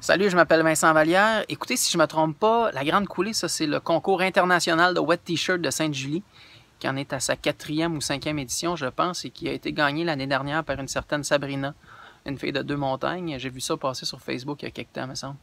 Salut, je m'appelle Vincent Vallière. Écoutez, si je ne me trompe pas, la Grande Coulée, ça c'est le concours international de wet t-shirt de Sainte-Julie, qui en est à sa quatrième ou cinquième édition, je pense, et qui a été gagné l'année dernière par une certaine Sabrina, une fille de Deux-Montagnes. J'ai vu ça passer sur Facebook il y a quelque temps, me semble.